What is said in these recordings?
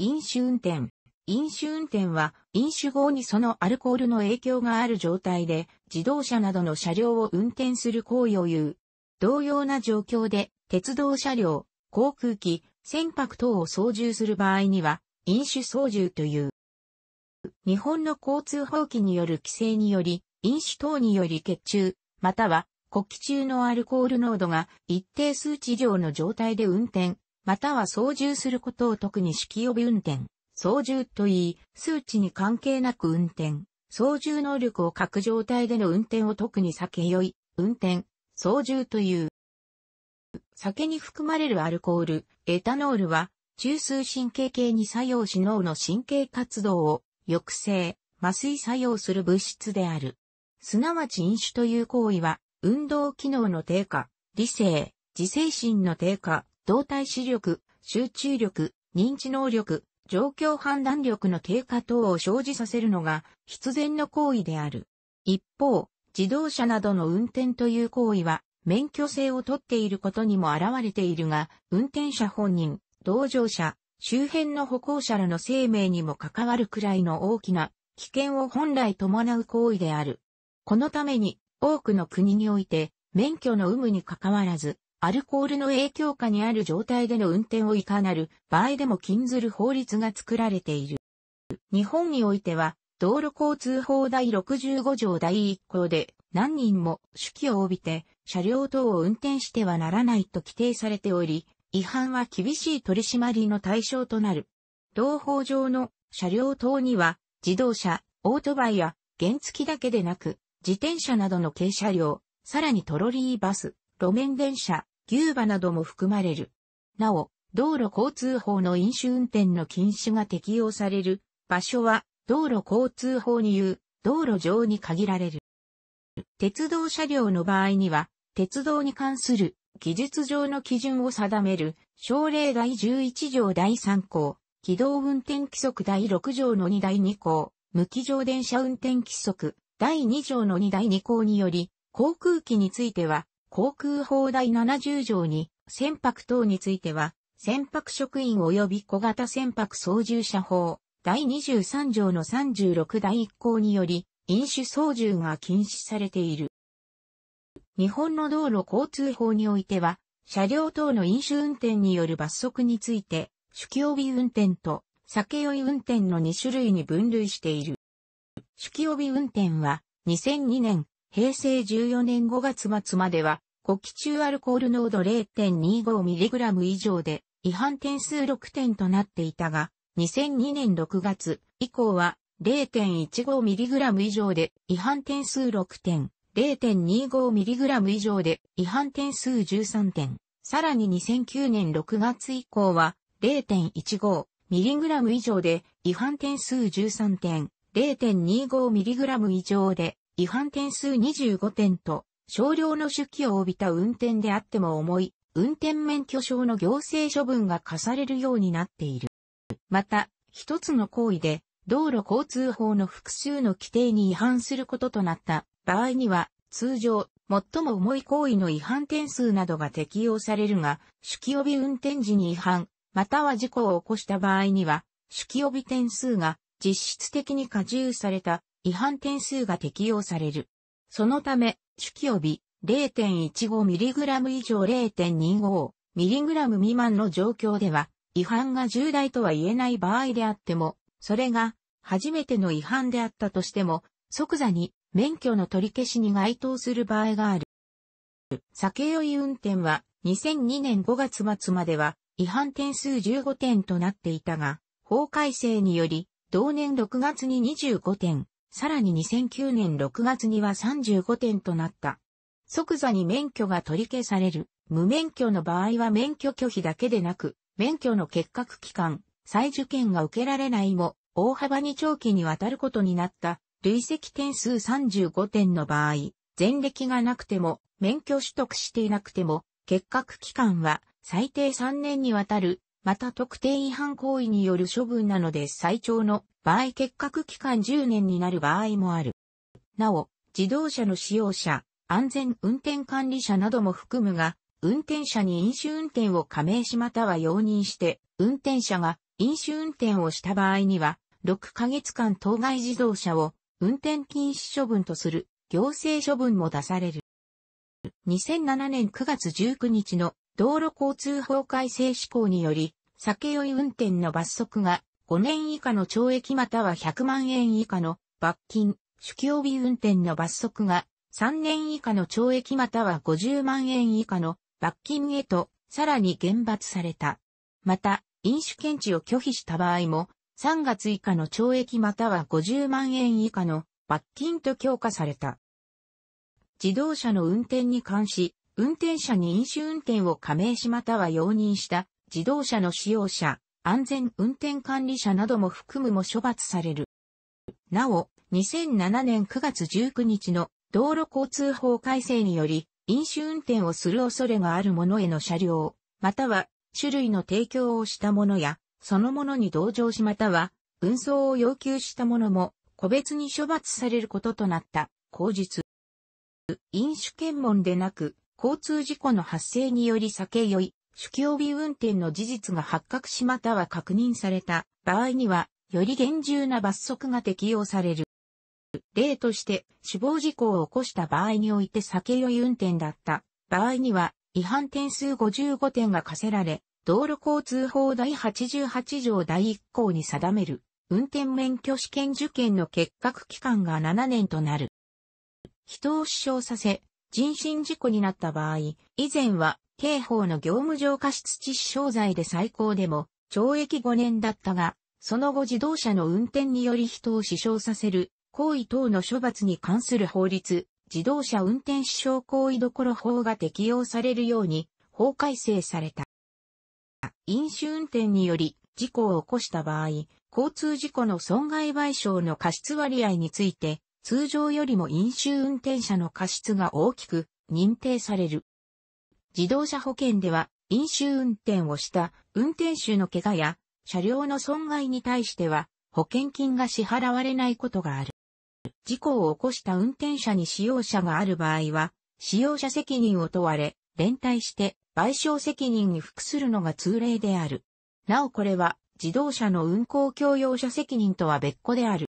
飲酒運転。飲酒運転は、飲酒後にそのアルコールの影響がある状態で、自動車などの車両を運転する行為を言う。同様な状況で、鉄道車両、航空機、船舶等を操縦する場合には、飲酒操縦という。日本の交通法規による規制により、飲酒等により血中、または呼気中のアルコール濃度が一定数値上の状態で運転、または操縦することを特に式予備運転、操縦と言い、数値に関係なく運転、操縦能力を欠く状態での運転を特に避け酔い、運転、操縦という。酒に含まれるアルコール、エタノールは、中枢神経系に作用し脳の神経活動を抑制、麻酔作用する物質である。すなわち飲酒という行為は、運動機能の低下、理性、自制心の低下、動体視力、集中力、認知能力、状況判断力の低下等を生じさせるのが必然の行為である。一方、自動車などの運転という行為は免許制を取っていることにも現れているが、運転者本人、同乗者、周辺の歩行者らの生命にも関わるくらいの大きな危険を本来伴う行為である。このために多くの国において免許の有無に関わらずアルコールの影響下にある状態での運転をいかなる場合でも禁ずる法律が作られている。日本においては、道路交通法第65条第1項で、何人も手記を帯びて、車両等を運転してはならないと規定されており、違反は厳しい取り締まりの対象となる。同法上の車両等には、自動車、オートバイや原付だけでなく、自転車などの軽車両、さらにトロリーバス、路面電車、牛馬なども含まれる。なお、道路交通法の飲酒運転の禁止が適用される場所は道路交通法に言う道路上に限られる。鉄道車両の場合には、鉄道に関する技術上の基準を定める、省令第11条第3項、軌道運転規則第6条の2第2項、無機乗電車運転規則第2条の2第2項により、航空機については、航空法第70条に、船舶等については、船舶職員及び小型船舶操縦者法、第23条の36第1項により、飲酒操縦が禁止されている。日本の道路交通法においては、車両等の飲酒運転による罰則について、酒気帯び運転と酒酔い運転の2種類に分類している。酒気帯び運転は、2002年平成14年5月末までは、呼気中アルコール濃度 0.25mg 以上で、違反点数6点となっていたが、2002年6月以降は 0.15mg 以上で違反点数6点、0.25mg 以上で違反点数13点。さらに2009年6月以降は 0.15mg 以上で違反点数13点、0.25mg 以上で違反点数25点と、少量の手記を帯びた運転であっても重い、運転免許証の行政処分が課されるようになっている。また、一つの行為で、道路交通法の複数の規定に違反することとなった場合には、通常、最も重い行為の違反点数などが適用されるが、酒気帯び運転時に違反、または事故を起こした場合には、酒気帯び点数が実質的に加重された違反点数が適用される。そのため、酒気帯び 0.15mg 以上 0.25mg 未満の状況では、違反が重大とは言えない場合であっても、それが初めての違反であったとしても、即座に免許の取り消しに該当する場合がある。酒酔い運転は2002年5月末までは違反点数15点となっていたが、法改正により同年6月に25点、さらに2009年6月には35点となった。即座に免許が取り消される。無免許の場合は免許拒否だけでなく、免許の結核期間、再受験が受けられないも、大幅に長期にわたることになった、累積点数35点の場合、前歴がなくても、免許取得していなくても、結核期間は最低3年にわたる、また特定違反行為による処分なので最長の場合結核期間10年になる場合もある。なお、自動車の使用者、安全運転管理者なども含むが、運転者に飲酒運転を加盟しまたは容認して、運転者が飲酒運転をした場合には、6ヶ月間当該自動車を運転禁止処分とする行政処分も出される。2007年9月19日の道路交通法改正施行により、酒酔い運転の罰則が5年以下の懲役または100万円以下の罰金、酒気帯び運転の罰則が3年以下の懲役または50万円以下の罰金へとさらに厳罰された。また、飲酒検知を拒否した場合も3月以下の懲役または50万円以下の罰金と強化された。自動車の運転に関し、運転者に飲酒運転を加盟しまたは容認した自動車の使用者、安全運転管理者なども含むも処罰される。なお、2007年9月19日の道路交通法改正により、飲酒運転をする恐れがある者への車両、または種類の提供をした者や、その者に同乗しまたは、運送を要求した者も、個別に処罰されることとなった、口実。飲酒検問でなく、交通事故の発生により酒酔い、酒気帯び運転の事実が発覚しまたは確認された場合には、より厳重な罰則が適用される。例として、死亡事故を起こした場合において酒酔い運転だった場合には、違反点数55点が課せられ、道路交通法第88条第1項に定める、運転免許試験受験の結核期間が7年となる。人を死傷させ、人身事故になった場合、以前は刑法の業務上過失致死傷罪で最高でも懲役5年だったが、その後自動車の運転により人を死傷させる行為等の処罰に関する法律、自動車運転死傷行為どころ法が適用されるように法改正された。飲酒運転により事故を起こした場合、交通事故の損害賠償の過失割合について、通常よりも飲酒運転者の過失が大きく認定される。自動車保険では、飲酒運転をした運転手の怪我や車両の損害に対しては、保険金が支払われないことがある。事故を起こした運転者に使用者がある場合は、使用者責任を問われ、連帯して賠償責任に服するのが通例である。なおこれは自動車の運行共用者責任とは別個である。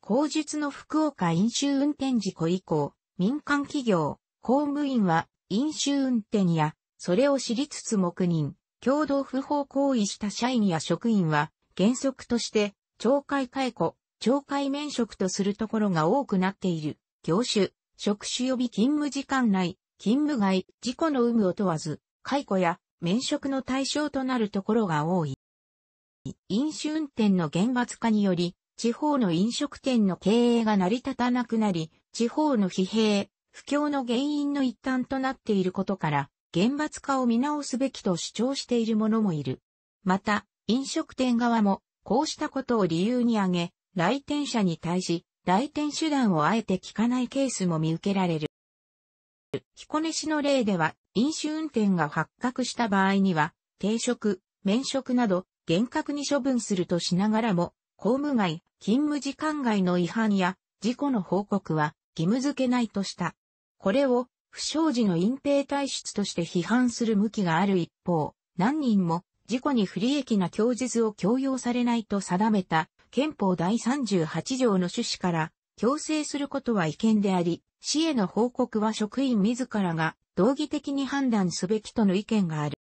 口述の福岡飲酒運転事故以降、民間企業、公務員は飲酒運転や、それを知りつつ黙認、共同不法行為した社員や職員は、原則として、懲戒解雇、懲戒免職とするところが多くなっている。業種、職種及び勤務時間内、勤務外、事故の有無を問わず、解雇や免職の対象となるところが多い。飲酒運転の厳罰化により、地方の飲食店の経営が成り立たなくなり、地方の疲弊、不況の原因の一端となっていることから、厳罰化を見直すべきと主張している者もいる。また、飲食店側も、こうしたことを理由に挙げ、来店者に対し、来店手段をあえて聞かないケースも見受けられる。彦根市の例では、飲酒運転が発覚した場合には、停職、免職など、厳格に処分するとしながらも、公務外、勤務時間外の違反や、事故の報告は義務付けないとした。これを不祥事の隠蔽体質として批判する向きがある一方、何人も事故に不利益な供述を強要されないと定めた憲法第38条の趣旨から強制することは違憲であり、市への報告は職員自らが道義的に判断すべきとの意見がある。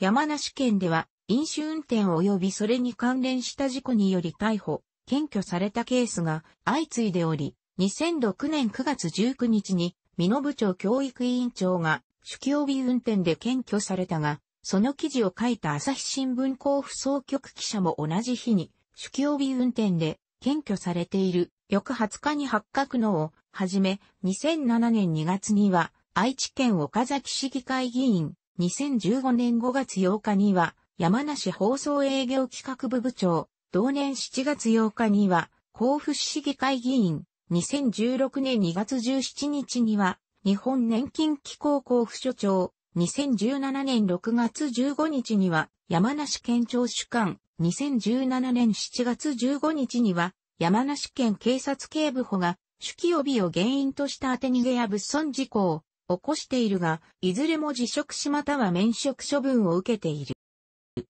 山梨県では飲酒運転及びそれに関連した事故により逮捕、検挙されたケースが相次いでおり、2006年9月19日に、美濃部長教育委員長が、酒気帯運転で検挙されたが、その記事を書いた朝日新聞交付総局記者も同じ日に、酒気帯運転で検挙されている、翌20日に発覚のを、はじめ、2007年2月には、愛知県岡崎市議会議員、2015年5月8日には、山梨放送営業企画部部長、同年7月8日には、甲府市議会議員、2016年2月17日には、日本年金機構交付所長、2017年6月15日には、山梨県庁主管、2017年7月15日には、山梨県警察警部補が、手記備を原因とした当て逃げや物損事故を起こしているが、いずれも辞職しまたは免職処分を受けている。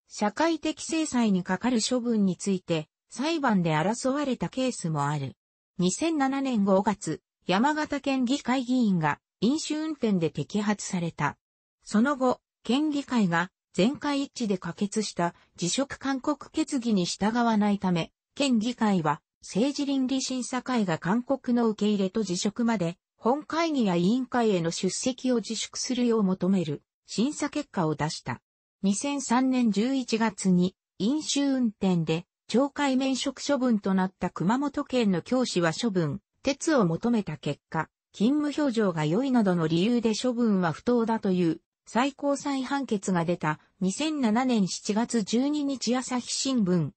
社会的制裁にかかる処分について、裁判で争われたケースもある。2007年5月、山形県議会議員が飲酒運転で摘発された。その後、県議会が全会一致で可決した辞職勧告決議に従わないため、県議会は政治倫理審査会が勧告の受け入れと辞職まで、本会議や委員会への出席を自粛するよう求める審査結果を出した。2003年11月に飲酒運転で懲戒免職処分となった熊本県の教師は処分、鉄を求めた結果、勤務表情が良いなどの理由で処分は不当だという最高裁判決が出た2007年7月12日朝日新聞。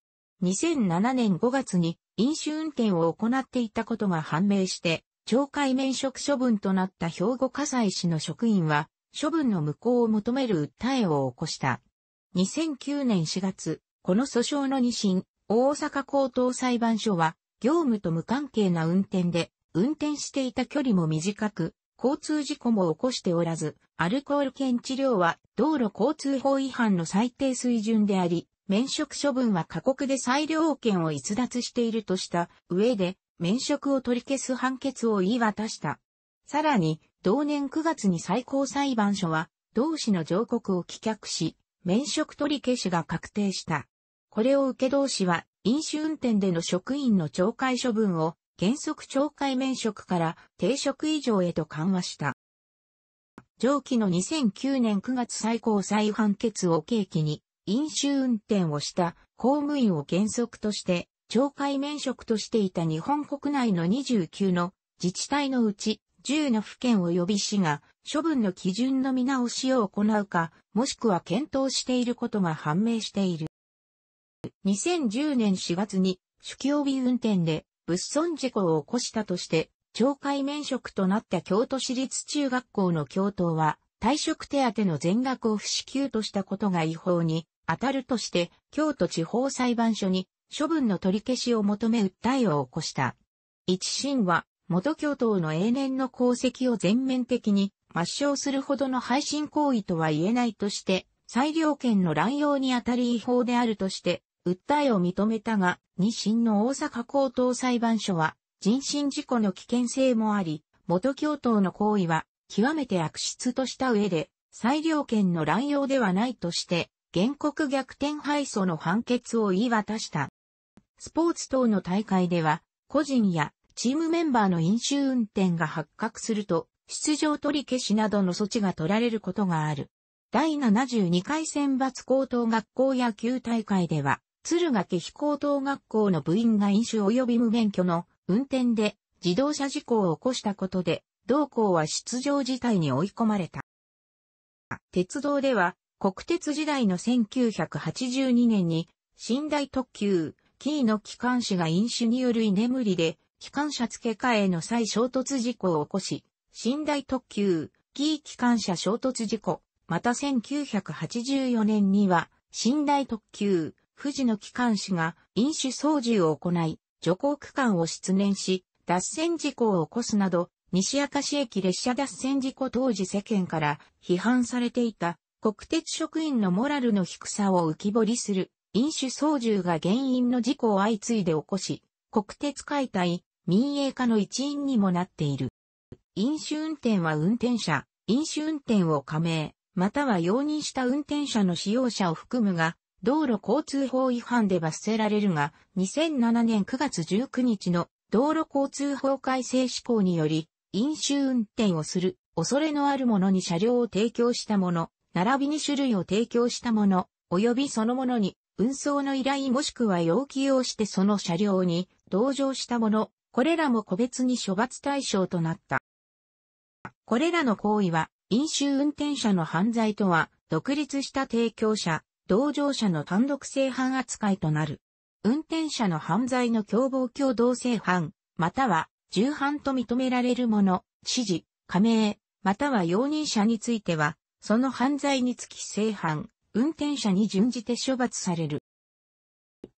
2007年5月に飲酒運転を行っていたことが判明して、懲戒免職処分となった兵庫火災市の職員は、処分の無効を求める訴えを起こした。2009年4月、この訴訟の二審、大阪高等裁判所は、業務と無関係な運転で、運転していた距離も短く、交通事故も起こしておらず、アルコール検知量は道路交通法違反の最低水準であり、免職処分は過酷で裁量権を逸脱しているとした上で、免職を取り消す判決を言い渡した。さらに、同年9月に最高裁判所は、同市の上告を棄却し、免職取り消しが確定した。これを受け同士は、飲酒運転での職員の懲戒処分を、原則懲戒免職から定職以上へと緩和した。上記の2009年9月最高裁判決を契機に、飲酒運転をした公務員を原則として、懲戒免職としていた日本国内の29の自治体のうち10の府県及び市が処分の基準の見直しを行うか、もしくは検討していることが判明している。2010年4月に酒気帯運転で物損事故を起こしたとして、懲戒免職となった京都市立中学校の教頭は、退職手当の全額を不支給としたことが違法に当たるとして、京都地方裁判所に処分の取り消しを求め訴えを起こした。一審は、元教頭の永年の功績を全面的に抹消するほどの配信行為とは言えないとして、裁量権の乱用にあたり違法であるとして、訴えを認めたが、二審の大阪高等裁判所は、人身事故の危険性もあり、元教頭の行為は、極めて悪質とした上で、裁量権の乱用ではないとして、原告逆転敗訴の判決を言い渡した。スポーツ等の大会では、個人やチームメンバーの飲酒運転が発覚すると、出場取り消しなどの措置が取られることがある。第72回選抜高等学校野球大会では、敦賀気飛高等学校の部員が飲酒及び無免許の運転で自動車事故を起こしたことで、同校は出場事態に追い込まれた。鉄道では、国鉄時代の1982年に、寝台特急、キーの機関士が飲酒による居眠りで、機関車付け替えの際衝突事故を起こし、寝台特急、キー機関車衝突事故、また1984年には、寝台特急、富士の機関士が飲酒操縦を行い、徐行区間を失念し、脱線事故を起こすなど、西明石駅列車脱線事故当時世間から批判されていた国鉄職員のモラルの低さを浮き彫りする飲酒操縦が原因の事故を相次いで起こし、国鉄解体、民営化の一因にもなっている。飲酒運転は運転者、飲酒運転を加盟、または容認した運転者の使用者を含むが、道路交通法違反で罰せられるが、2007年9月19日の道路交通法改正施行により、飲酒運転をする恐れのある者に車両を提供した者、並びに種類を提供した者、及びその者に運送の依頼もしくは要求をしてその車両に同乗した者、これらも個別に処罰対象となった。これらの行為は、飲酒運転者の犯罪とは、独立した提供者、同乗者の単独性犯扱いとなる。運転者の犯罪の共謀共同正犯、または重犯と認められる者、指示、加盟、または容認者については、その犯罪につき正犯、運転者に準じて処罰される。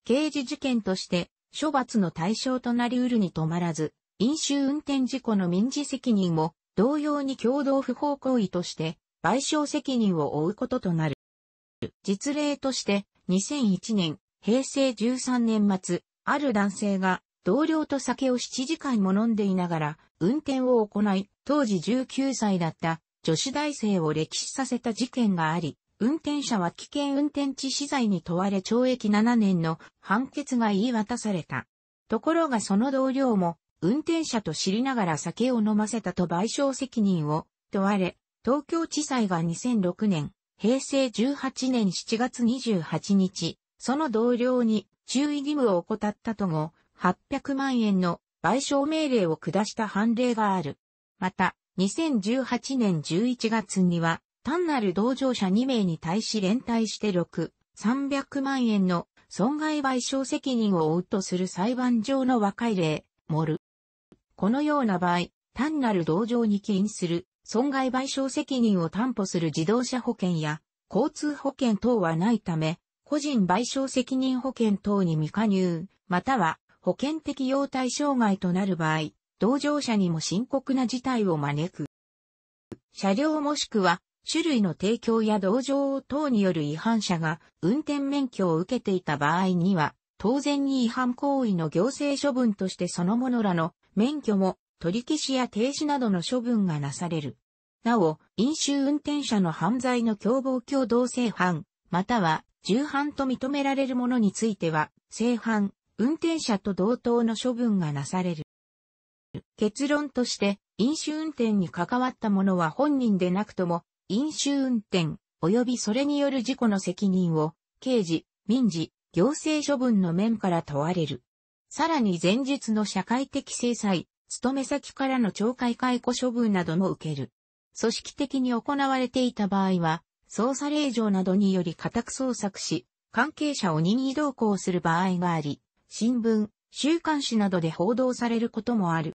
刑事事件として、処罰の対象となり得るに止まらず、飲酒運転事故の民事責任も、同様に共同不法行為として、賠償責任を負うこととなる。実例として、2001年、平成13年末、ある男性が、同僚と酒を7時間も飲んでいながら、運転を行い、当時19歳だった女子大生を歴史させた事件があり、運転者は危険運転致死罪に問われ懲役7年の判決が言い渡された。ところがその同僚も、運転者と知りながら酒を飲ませたと賠償責任を問われ、東京地裁が2006年、平成18年7月28日、その同僚に注意義務を怠ったとも、800万円の賠償命令を下した判例がある。また、2018年11月には、単なる同乗者2名に対し連帯して6、300万円の損害賠償責任を負うとする裁判上の和解例、モル。このような場合、単なる同情に起因する損害賠償責任を担保する自動車保険や交通保険等はないため、個人賠償責任保険等に未加入、または保険適用対象外となる場合、同乗者にも深刻な事態を招く。車両もしくは種類の提供や同乗等による違反者が運転免許を受けていた場合には、当然に違反行為の行政処分としてその者らの免許も取り消しや停止などの処分がなされる。なお、飲酒運転者の犯罪の共謀共同性犯、または重犯と認められるものについては、性犯、運転者と同等の処分がなされる。結論として、飲酒運転に関わった者は本人でなくとも、飲酒運転、及びそれによる事故の責任を、刑事、民事、行政処分の面から問われる。さらに前述の社会的制裁、勤め先からの懲戒解雇処分なども受ける。組織的に行われていた場合は、捜査令状などにより家宅捜索し、関係者を任意同行する場合があり、新聞、週刊誌などで報道されることもある。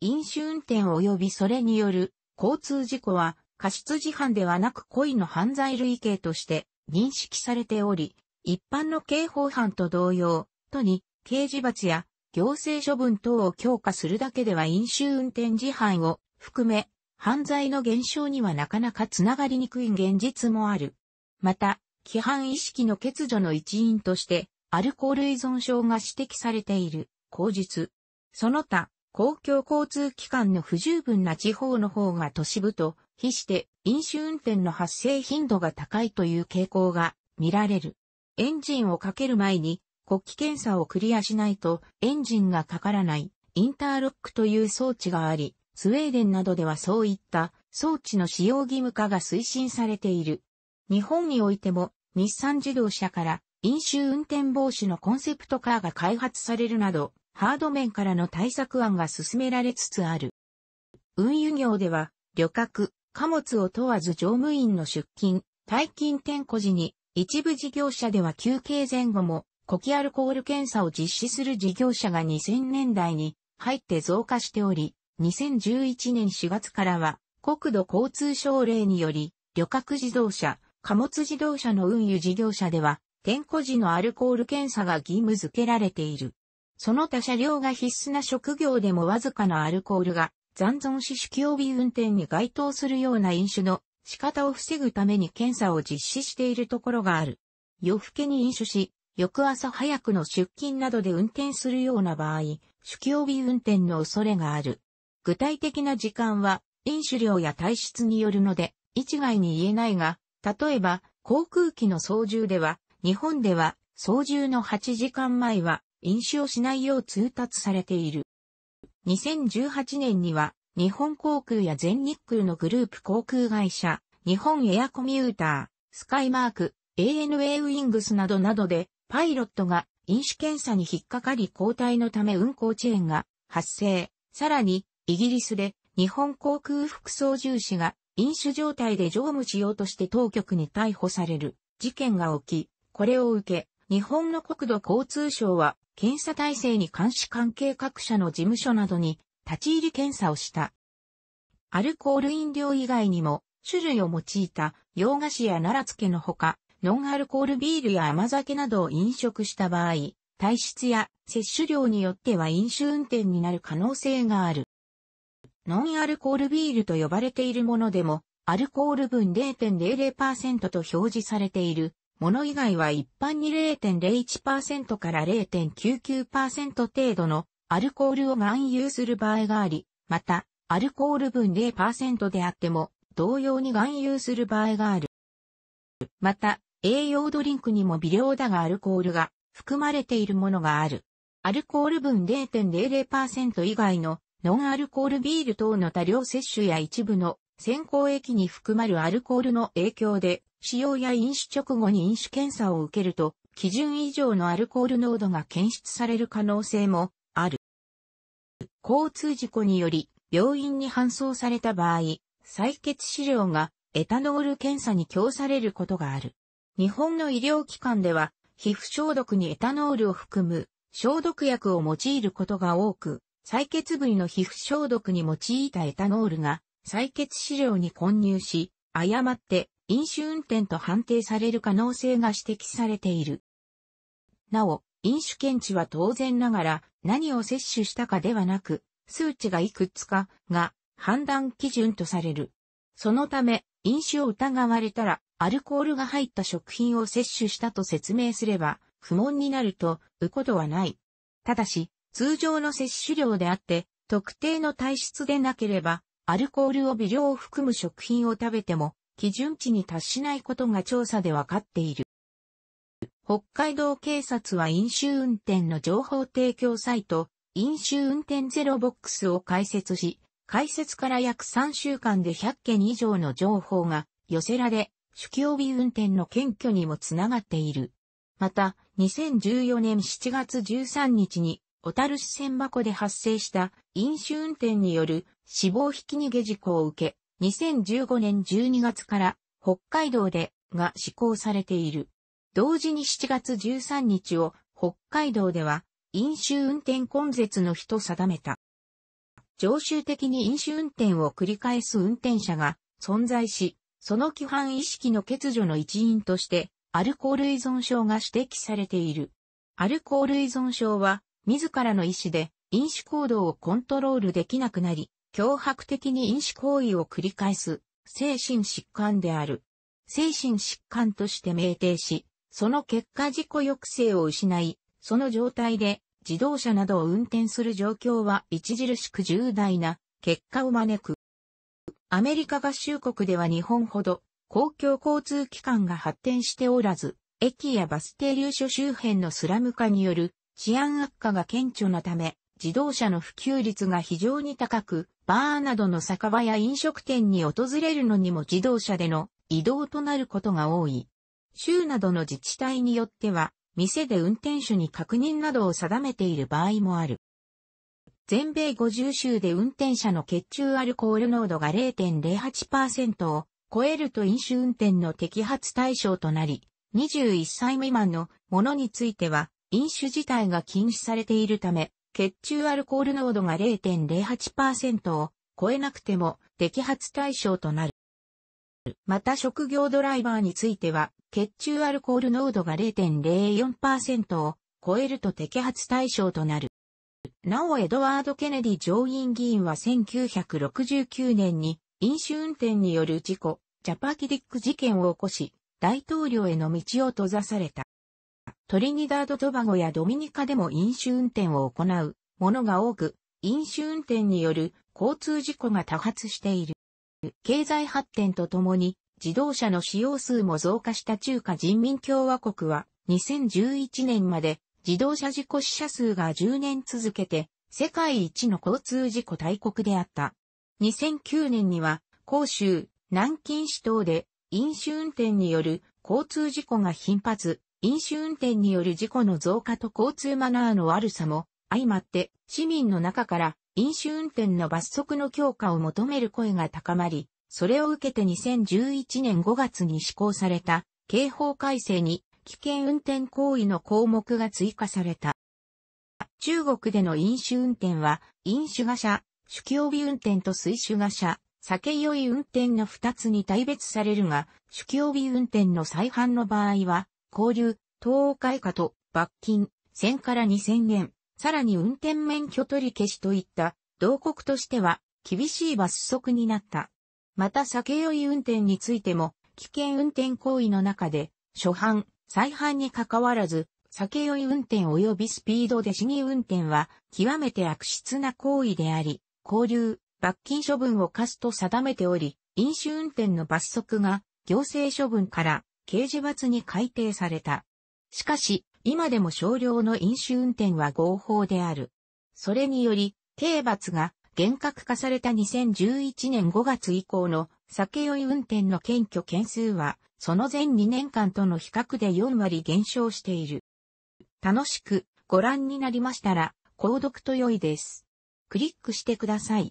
飲酒運転及びそれによる交通事故は過失事犯ではなく故意の犯罪類型として認識されており、一般の刑法犯と同様、都に刑事罰や行政処分等を強化するだけでは飲酒運転自販を含め、犯罪の減少にはなかなかつながりにくい現実もある。また、規範意識の欠如の一因として、アルコール依存症が指摘されている、口述。その他、公共交通機関の不十分な地方の方が都市部と比して飲酒運転の発生頻度が高いという傾向が見られる。エンジンをかける前に国旗検査をクリアしないとエンジンがかからないインターロックという装置があり、スウェーデンなどではそういった装置の使用義務化が推進されている。日本においても日産自動車から飲酒運転防止のコンセプトカーが開発されるなど、ハード面からの対策案が進められつつある。運輸業では、旅客、貨物を問わず乗務員の出勤、退勤点呼時に、一部事業者では休憩前後も呼気アルコール検査を実施する事業者が2000年代に入って増加しており、2011年4月からは国土交通省令により、旅客自動車、貨物自動車の運輸事業者では、点呼時のアルコール検査が義務付けられている。その他車両が必須な職業でもわずかなアルコールが残存し酒気帯び運転に該当するような飲酒の仕方を防ぐために検査を実施しているところがある。夜更けに飲酒し、翌朝早くの出勤などで運転するような場合、酒気帯び運転の恐れがある。具体的な時間は、飲酒量や体質によるので、一概に言えないが、例えば、航空機の操縦では、日本では、操縦の8時間前は、飲酒をしないよう通達されている。2018年には、日本航空や全日空のグループ航空会社、日本エアコミューター、スカイマーク、ANA ウィングスなどなどで、パイロットが飲酒検査に引っかかり交代のため運行遅延が発生。さらに、イギリスで日本航空副操縦士が飲酒状態で乗務しようとして当局に逮捕される事件が起き、これを受け、日本の国土交通省は検査体制に監視関係各社の事務所などに立ち入り検査をした。アルコール飲料以外にも種類を用いた洋菓子や奈良漬けのほか、ノンアルコールビールや甘酒などを飲食した場合、体質や摂取量によっては飲酒運転になる可能性がある。ノンアルコールビールと呼ばれているものでも、アルコール分0.00%と表示されているもの以外は一般に0.01%から0.99%程度のアルコールを含有する場合があり、また、アルコール分0%であっても、同様に含有する場合がある。また、栄養ドリンクにも微量だがアルコールが含まれているものがある。アルコール分0.00%以外のノンアルコールビール等の多量摂取や一部の先行液に含まるアルコールの影響で使用や飲酒直後に飲酒検査を受けると基準以上のアルコール濃度が検出される可能性もある。交通事故により病院に搬送された場合、採血資料がエタノール検査に供されることがある。日本の医療機関では、皮膚消毒にエタノールを含む消毒薬を用いることが多く、採血部位の皮膚消毒に用いたエタノールが採血資料に混入し、誤って飲酒運転と判定される可能性が指摘されている。なお、飲酒検知は当然ながら何を摂取したかではなく、数値がいくつかが判断基準とされる。そのため、飲酒を疑われたらアルコールが入った食品を摂取したと説明すれば、不問になると、うことはない。ただし、通常の摂取量であって、特定の体質でなければ、アルコールを微量を含む食品を食べても、基準値に達しないことが調査でわかっている。北海道警察は飲酒運転の情報提供サイト、飲酒運転ゼロボックスを開設し、開設から約3週間で100件以上の情報が寄せられ、酒気帯び運転の検挙にもつながっている。また、2014年7月13日に、小樽市千箱で発生した飲酒運転による死亡引き逃げ事故を受け、2015年12月から北海道でが施行されている。同時に7月13日を北海道では飲酒運転根絶の日と定めた。常習的に飲酒運転を繰り返す運転者が存在し、その規範意識の欠如の一因として、アルコール依存症が指摘されている。アルコール依存症は、自らの意思で飲酒行動をコントロールできなくなり、脅迫的に飲酒行為を繰り返す、精神疾患である。精神疾患として命定し、その結果自己抑制を失い、その状態で自動車などを運転する状況は著しく重大な結果を招く。アメリカ合衆国では日本ほど公共交通機関が発展しておらず、駅やバス停留所周辺のスラム化による治安悪化が顕著なため、自動車の普及率が非常に高く、バーなどの酒場や飲食店に訪れるのにも自動車での移動となることが多い。州などの自治体によっては、店で運転手に確認などを定めている場合もある。全米50州で運転者の血中アルコール濃度が0.08%を超えると飲酒運転の摘発対象となり、21歳未満のものについては、飲酒自体が禁止されているため、血中アルコール濃度が0.08%を超えなくても摘発対象となる。また職業ドライバーについては、血中アルコール濃度が0.04%を超えると摘発対象となる。なおエドワード・ケネディ上院議員は1969年に飲酒運転による事故、ジャパキディック事件を起こし、大統領への道を閉ざされた。トリニダード・トバゴやドミニカでも飲酒運転を行う者が多く、飲酒運転による交通事故が多発している。経済発展とともに自動車の使用数も増加した中華人民共和国は2011年まで自動車事故死者数が10年続けて世界一の交通事故大国であった。2009年には、広州、南京市等で飲酒運転による交通事故が頻発、飲酒運転による事故の増加と交通マナーの悪さも相まって市民の中から飲酒運転の罰則の強化を求める声が高まり、それを受けて2011年5月に施行された刑法改正に危険運転行為の項目が追加された。中国での飲酒運転は、飲酒が車、酒気帯び運転と水酒が車、酒酔い運転の二つに大別されるが、酒気帯び運転の再犯の場合は、交流、等開下と罰金、1000から2000円、さらに運転免許取り消しといった、同国としては、厳しい罰則になった。また酒酔い運転についても、危険運転行為の中で、初犯、再犯に関わらず、酒酔い運転及びスピードで死に運転は、極めて悪質な行為であり、交流、罰金処分を課すと定めており、飲酒運転の罰則が、行政処分から刑事罰に改定された。しかし、今でも少量の飲酒運転は合法である。それにより、刑罰が厳格化された2011年5月以降の酒酔い運転の検挙件数はその前2年間との比較で4割減少している。楽しくご覧になりましたら、購読と良いです。クリックしてください。